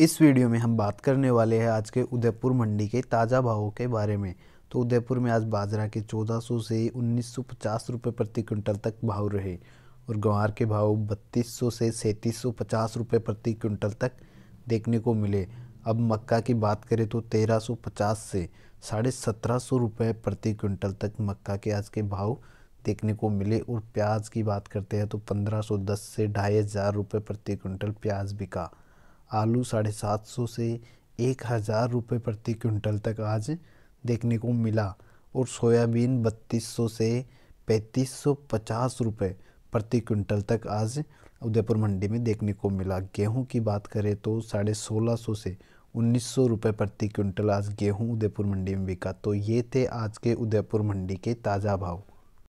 इस वीडियो में हम बात करने वाले हैं आज के उदयपुर मंडी के ताज़ा भावों के बारे में तो उदयपुर में आज बाजरा के 1400 से 1950 रुपए प्रति क्विंटल तक भाव रहे और ग्वार के भाव 3200 से 3750 रुपए प्रति क्विंटल तक देखने को मिले अब मक्का की बात करें तो 1350 से साढ़े सत्रह सौ रुपये प्रति क्विंटल तक मक्का के आज के भाव देखने को मिले और प्याज की बात करते हैं तो 1510 से ढाई हज़ार रुपये प्रति क्विंटल प्याज बिका आलू साढ़े सात सौ से एक हज़ार रुपये प्रति क्विंटल तक आज देखने को मिला और सोयाबीन बत्तीस सौ से पैंतीस सौ पचास रुपये प्रति क्विंटल तक आज उदयपुर मंडी में देखने को मिला गेहूं की बात करें तो साढ़े सोलह सौ से उन्नीस सौ रुपये प्रति क्विंटल आज गेहूं उदयपुर मंडी में बिका तो ये थे आज के उदयपुर मंडी के ताज़ा भाव